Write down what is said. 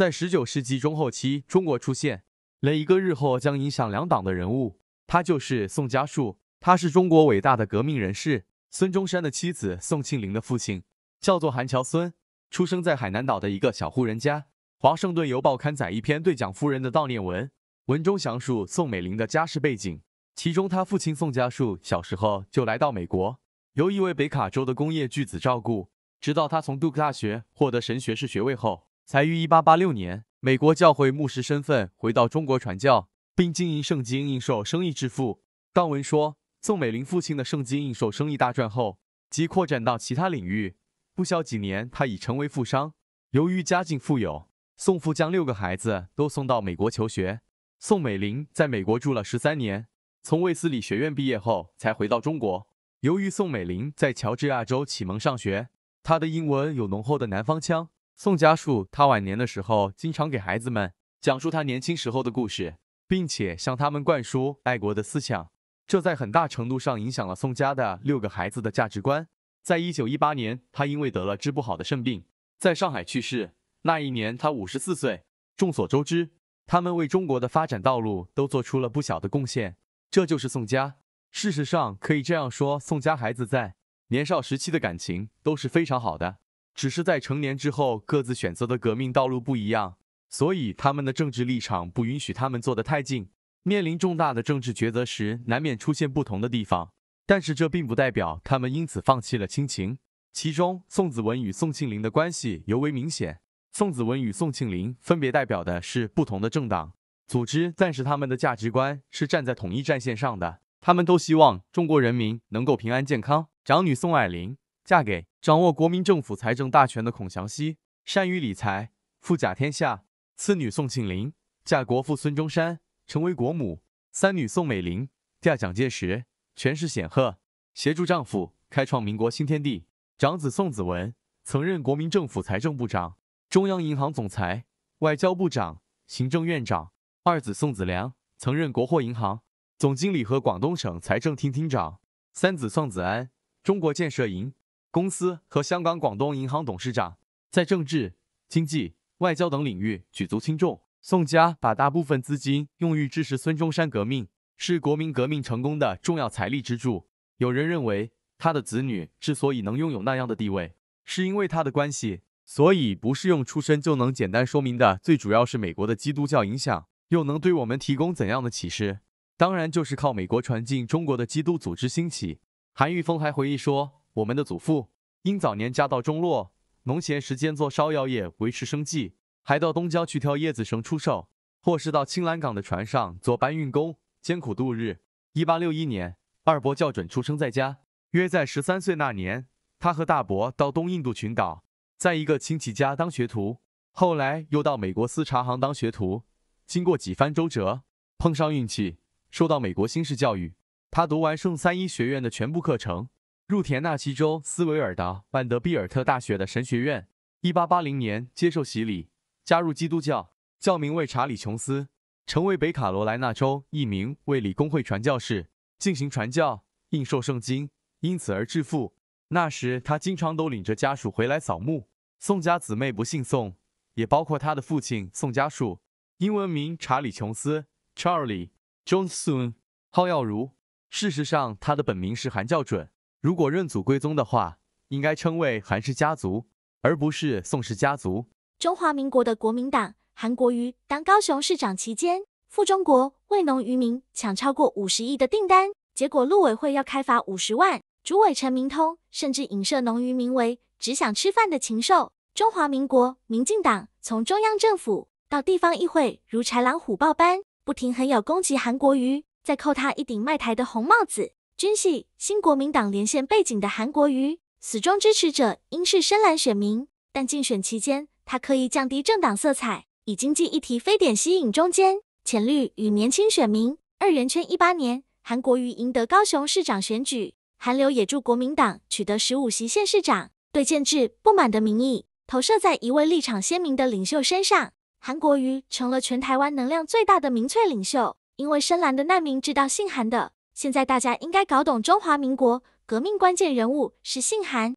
在十九世纪中后期，中国出现了一个日后将影响两党的人物，他就是宋家树。他是中国伟大的革命人士，孙中山的妻子宋庆龄的父亲，叫做韩乔孙，出生在海南岛的一个小户人家。华盛顿邮报刊载一篇对蒋夫人的悼念文，文中详述宋美龄的家世背景，其中她父亲宋家树小时候就来到美国，由一位北卡州的工业巨子照顾，直到他从杜克大学获得神学士学位后。才于一八八六年，美国教会牧师身份回到中国传教，并经营圣经印售生意致富。当文说，宋美龄父亲的圣经印售生意大赚后，即扩展到其他领域。不消几年，他已成为富商。由于家境富有，宋父将六个孩子都送到美国求学。宋美龄在美国住了十三年，从卫斯理学院毕业后才回到中国。由于宋美龄在乔治亚州启蒙上学，她的英文有浓厚的南方腔。宋家树，他晚年的时候经常给孩子们讲述他年轻时候的故事，并且向他们灌输爱国的思想，这在很大程度上影响了宋家的六个孩子的价值观。在一九一八年，他因为得了治不好的肾病，在上海去世。那一年他五十四岁。众所周知，他们为中国的发展道路都做出了不小的贡献。这就是宋家。事实上，可以这样说，宋家孩子在年少时期的感情都是非常好的。只是在成年之后，各自选择的革命道路不一样，所以他们的政治立场不允许他们坐得太近。面临重大的政治抉择时，难免出现不同的地方。但是这并不代表他们因此放弃了亲情。其中，宋子文与宋庆龄的关系尤为明显。宋子文与宋庆龄分别代表的是不同的政党组织，但是他们的价值观是站在统一战线上的。他们都希望中国人民能够平安健康。长女宋霭龄嫁给。掌握国民政府财政大权的孔祥熙，善于理财，富甲天下。次女宋庆龄嫁国父孙中山，成为国母；三女宋美龄嫁蒋介石，权势显赫，协助丈夫开创民国新天地。长子宋子文曾任国民政府财政部长、中央银行总裁、外交部长、行政院长；二子宋子良曾任国货银行总经理和广东省财政厅厅长；三子宋子安，中国建设银。公司和香港广东银行董事长在政治、经济、外交等领域举足轻重。宋家把大部分资金用于支持孙中山革命，是国民革命成功的重要财力支柱。有人认为他的子女之所以能拥有那样的地位，是因为他的关系，所以不是用出身就能简单说明的。最主要是美国的基督教影响，又能对我们提供怎样的启示？当然就是靠美国传进中国的基督组织兴起。韩玉峰还回忆说。我们的祖父因早年家道中落，农闲时间做烧窑业维持生计，还到东郊去挑叶子绳出售，或是到青兰港的船上做搬运工，艰苦度日。一八六一年，二伯校准出生在家，约在十三岁那年，他和大伯到东印度群岛，在一个亲戚家当学徒，后来又到美国丝茶行当学徒，经过几番周折，碰上运气，受到美国新式教育。他读完圣三一学院的全部课程。入田纳西州斯维尔的曼德比尔特大学的神学院，一八八零年接受洗礼，加入基督教，教名为查理琼斯，成为北卡罗来纳州一名卫理公会传教士，进行传教，应受圣经，因此而致富。那时他经常都领着家属回来扫墓。宋家姊妹不姓宋，也包括他的父亲宋家树。英文名查理琼斯 （Charlie Jones），号耀如。事实上，他的本名是韩教准。如果认祖归宗的话，应该称为韩氏家族，而不是宋氏家族。中华民国的国民党韩国瑜当高雄市长期间，赴中国为农渔民抢超过五十亿的订单，结果陆委会要开罚五十万。主委陈明通甚至影射农渔民为只想吃饭的禽兽。中华民国民进党从中央政府到地方议会，如豺狼虎豹般不停啃咬攻击韩国瑜，再扣他一顶卖台的红帽子。均系新国民党连线背景的韩国瑜死忠支持者，应是深蓝选民。但竞选期间，他刻意降低政党色彩，以经济议题非典吸引中间、浅绿与年轻选民。二元圈一八年，韩国瑜赢得高雄市长选举，韩流也助国民党取得十五席县市长。对建制不满的民意投射在一位立场鲜明的领袖身上，韩国瑜成了全台湾能量最大的民粹领袖。因为深蓝的难民知道姓韩的。现在大家应该搞懂中华民国革命关键人物是信函。